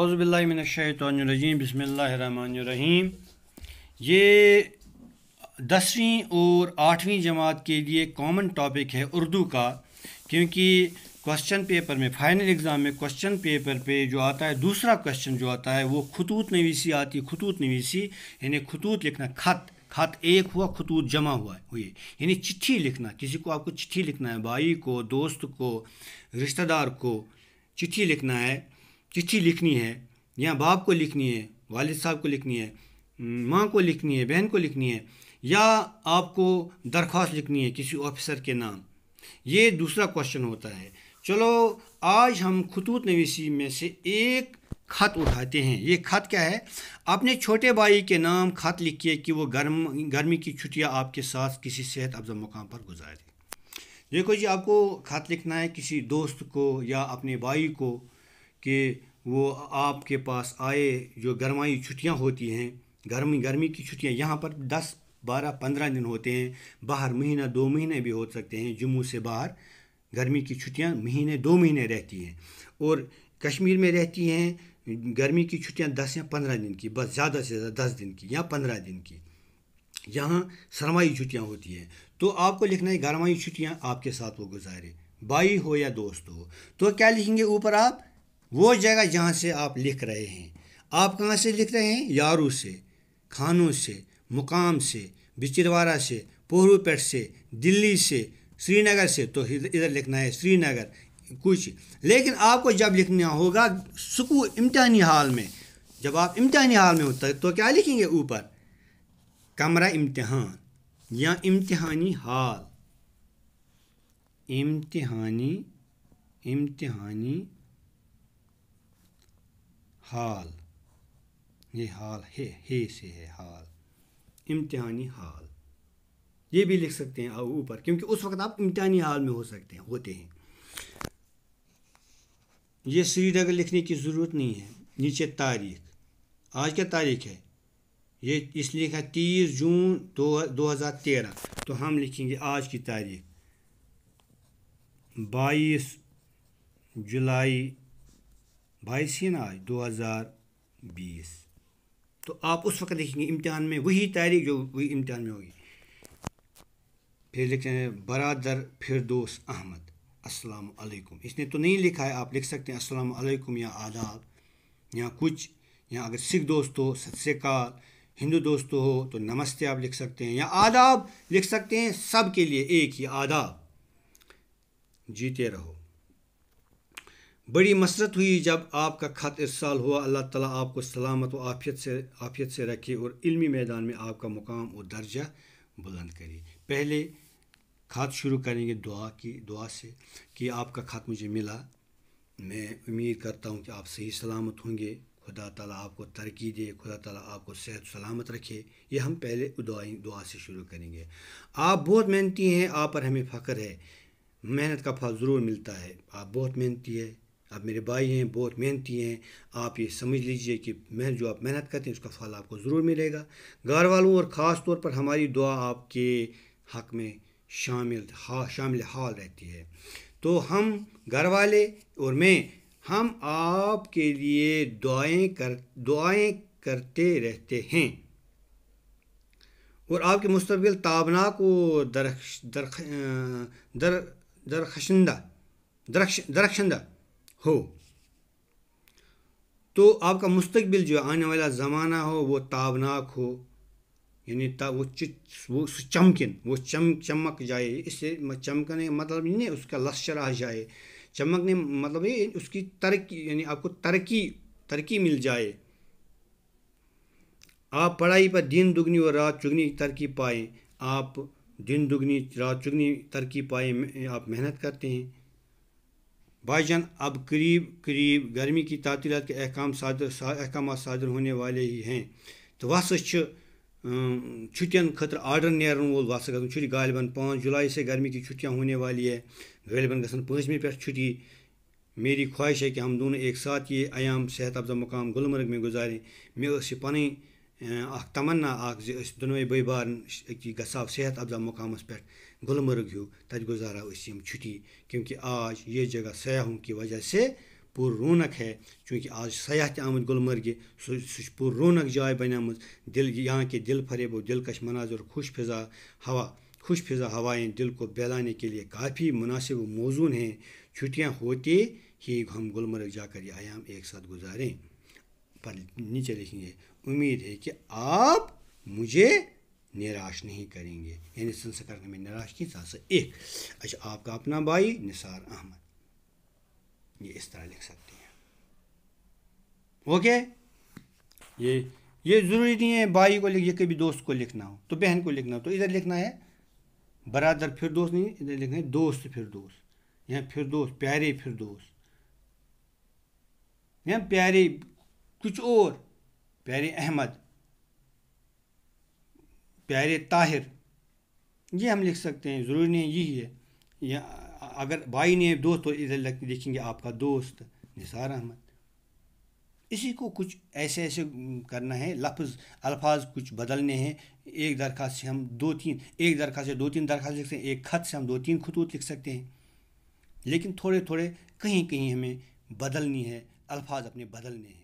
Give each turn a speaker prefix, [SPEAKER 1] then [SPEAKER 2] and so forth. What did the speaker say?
[SPEAKER 1] अवज़बिल्लिमिनशैतरजीम बसमीम ये दसवीं और आठवीं जमात के लिए कॉमन टॉपिक है उर्दू का क्योंकि क्वेश्चन पेपर में फाइनल एग्ज़ाम में क्वेश्चन पेपर पे जो आता है दूसरा क्वेश्चन जो आता है वो खतूत नवीसी आती है खतूत नवीसी यानी खतूत लिखना खत खत एक हुआ खतूत जमा हुआ हुई यानी चिट्ठी लिखना किसी को आपको चिट्ठी लिखना है भाई को दोस्त को रिश्तेदार को चिट्ठी लिखना है चिट्ठी लिखनी है या बाप को लिखनी है वालिद साहब को लिखनी है माँ को लिखनी है बहन को लिखनी है या आपको दरख्वास्त लिखनी है किसी ऑफिसर के नाम ये दूसरा क्वेश्चन होता है चलो आज हम खतूत नवीसी में से एक खत उठाते हैं ये खत क्या है अपने छोटे भाई के नाम खत लिखिए कि वो गर्म गर्मी की छुट्टियां आपके साथ किसी सेहत अफजा मुकाम पर गुजारे देखो जी आपको खत लिखना है किसी दोस्त को या अपने भाई को कि वो आपके पास आए जो गर्माई छुट्टियाँ होती हैं गर्मी गर्मी की छुट्टियाँ यहाँ पर दस बारह पंद्रह दिन होते हैं बाहर महीना दो महीने भी हो सकते हैं जम्मू से बाहर गर्मी की छुट्टियाँ महीने दो महीने रहती हैं और कश्मीर में रहती हैं गर्मी की छुट्टियाँ दस या पंद्रह दिन की बस ज़्यादा से ज़्यादा दस दिन की या पंद्रह दिन की यहाँ सरमाई छुट्टियाँ होती हैं तो आपको लिखना है गर्माई छुट्टियाँ आपके साथ वो गुजारे बाई हो या दोस्त हो तो क्या लिखेंगे ऊपर आप वो जगह जहाँ से आप लिख रहे हैं आप कहाँ से लिख रहे हैं यारू से खानों से मुकाम से बिचरवारा से पोहरूपेट से दिल्ली से श्रीनगर से तो इधर लिखना है श्रीनगर कुछ लेकिन आपको जब लिखना होगा सुकू इम्तहानी हाल में जब आप इम्तहानी हाल में होते तो क्या लिखेंगे ऊपर कमरा इम्तहान या इम्तहानी हाल इम्तहानी इम्तहानी हाल ये हाल हे हे से है हाल इम्तहानी हाल ये भी लिख सकते हैं आप ऊपर क्योंकि उस वक्त आप इम्तहानी हाल में हो सकते हैं होते हैं ये श्रीनगर लिखने की ज़रूरत नहीं है नीचे तारीख आज क्या तारीख है ये इसलिए है तीस जून दो दो हज़ार तेरह तो हम लिखेंगे आज की तारीख बाईस जुलाई ना आज दो हज़ार बीस तो आप उस वक्त देखेंगे इम्तहान में वही तारीख जो वही इम्तहान में होगी फिर लिखते हैं बरदर फिर दोस्त अहमद अस्सलाम वालेकुम इसने तो नहीं लिखा है आप लिख सकते हैं अस्सलाम वालेकुम या आदाब या कुछ या अगर सिख दोस्त हो सत श्रीकाल हिंदू दोस्त हो तो नमस्ते आप लिख सकते हैं या आदाब लिख सकते हैं सब के लिए एक ही आदाब जीते रहो बड़ी मसरत हुई जब आपका ख़त इरसाल हुआ अल्लाह ताला आपको सलामत व आफियत से आफियत से रखे और इल्मी मैदान में आपका मुकाम और दर्जा बुलंद करे पहले ख़त शुरू करेंगे दुआ की दुआ से कि आपका ख़त मुझे मिला मैं उम्मीद करता हूँ कि आप सही सलामत होंगे खुदा ताला आपको तरक्की दे खुदा ताला आपको सेहत सलामत रखे ये हम पहले दुआ दुआ से शुरू करेंगे आप बहुत मेहनती हैं आप पर हमें फ़ख्र है मेहनत का फल ज़रूर मिलता है आप बहुत मेहनती है आप मेरे भाई हैं बहुत मेहनती हैं आप ये समझ लीजिए कि मैं जो आप मेहनत करते हैं उसका फल आपको ज़रूर मिलेगा घर वालों और ख़ास तौर पर हमारी दुआ आपके हक़ में शामिल हा शामिल हाल रहती है तो हम घर वाले और मैं हम आपके लिए दुआएं कर दुआएं करते रहते हैं और आपके मुस्तबिल ताबनाक व दरख दर दरखशंदा दरख दरखशंदा हो तो आपका मुस्तबिल जो आने वाला ज़माना हो वो ताबनाक हो यानी ता वो चित वो चमकिन वो चम चमक जाए इससे चमकने मतलब नहीं उसका लश्चर आ जाए चमकने मतलब ये उसकी तरक्की यानी आपको तरक्की तरक्की मिल जाए आप पढ़ाई पर दिन दुगनी और रात चुगनी तरक्की पाएँ आप दिन दुगनी रात चुगनी तरक्की पाएँ आप मेहनत करते हैं जान अब करीब करीब गर्मी की तातीलत के अहकाम सादर अहकाम सादर होने वाले ही हैं तो वह सच छुट्टियन खतर आर्डर नेरन वो वह हसा छुट्टी गालिबा पाँच जुलाई से गर्मी की छुट्टियाँ होने वाली है गालिबा गन पाँचवें पे छुट्टी मेरी ख्वाहिश है कि हम दोनों एक साथ ये आयाम सेहत अफजा मुकाम गुलमर्ग में गुजारें मे पन तमन्ना दोनों बई बार गसाव सेहत अफजा मुकाम पे गुलमर्ग हूँ तथा गुजारा हम छुट्टी क्योंकि आज ये जगह सयाहों की वजह से पू रौनक है चूँकि आज सयाह तमद गुलमर्ग सह पुर रौनक जाय बन दिल यहाँ के दिल फरेब दिलकश मनाजर खुश फिजा हवा खुश फिजा हवाएं दिल को बहलाने के लिए काफ़ी मुनासिब मौजून हैं छुट्टियाँ होते ही हम गुलमर्ग जाकर ये आयाम एक साथ गुजारें पर नीचे लिखेंगे उम्मीद है कि आप मुझे निराश नहीं करेंगे यानी संस्कार में निराश की सात सौ एक अच्छा आपका अपना भाई निसार अहमद ये इस तरह लिख सकते हैं ओके ये ये ज़रूरी नहीं है भाई को लिख कभी दोस्त को लिखना हो तो बहन को लिखना हो तो इधर लिखना है बरादर फिर दोस्त नहीं इधर लिखना है दोस्त फिर दोस्त या फिर दोस्त प्यारे फिर दोस्त या प्यारे कुछ और प्यारे अहमद प्यारे ताहिर ये हम लिख सकते हैं ज़रूरी नहीं यही है या अगर भाई ने दोस्त हो इधर लग देखेंगे आपका दोस्त निसार अहमद इसी को कुछ ऐसे ऐसे करना है लफ्ज़ अल्फाज कुछ बदलने हैं एक दरख्वास्त से हम दो तीन एक दरख्वास्त से दो तीन दरख्वास्त लिख सकते हैं एक ख़त से हम दो तीन खतूत लिख सकते हैं लेकिन थोड़े थोड़े कहीं कहीं हमें बदलनी है अल्फाज अपने बदलने हैं